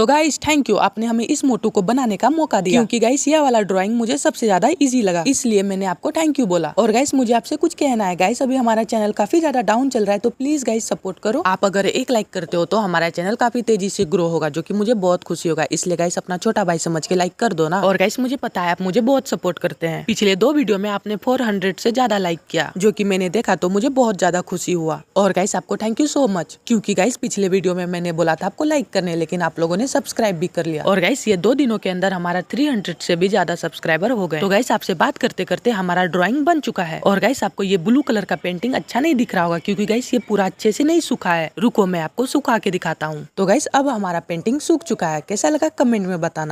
तो guys thank you आपने हमें इस मोटू को बनाने का मौका दिया क्योंकि गाइस यह वाला ड्राइंग मुझे सबसे ज्यादा इजी लगा इसलिए मैंने आपको थैंक यू बोला और गाइस मुझे आपसे कुछ कहना है गाइस अभी हमारा चैनल काफी ज्यादा डाउन चल रहा है तो प्लीज गाइस सपोर्ट करो आप अगर एक लाइक करते हो तो हमारा चैनल काफी तेजी से ग्रो होगा जो की मुझे बहुत खुशी होगा इसलिए गाइस अपना छोटा भाई समझ के लाइक कर दो ना और गाइस मुझे पता है आप मुझे बहुत सपोर्ट करते हैं पिछले दो वीडियो में आपने फोर से ज्यादा लाइक किया जो की मैंने देखा तो मुझे बहुत ज्यादा खुशी हुआ और गाइस आपको थैंक यू सो मच क्यूँकी गाइस पिछले वीडियो में मैंने बोला था आपको लाइक करने लेकिन आप लोगों ने सब्सक्राइब भी कर लिया और गाइस ये दो दिनों के अंदर हमारा थ्री हंड्रेड से भी ज्यादा सब्सक्राइबर हो गए तो गाइस आपसे बात करते करते हमारा ड्रॉइंग बन चुका है और गाइस आपको ये ब्लू कलर का पेंटिंग अच्छा नहीं दिख रहा होगा क्यूँकी गाइस ये पूरा अच्छे से नहीं सुखा है रुको मैं आपको सुखा के दिखाता हूँ तो गाइस अब हमारा पेंटिंग सूख चुका है कैसा लगा कमेंट में बताना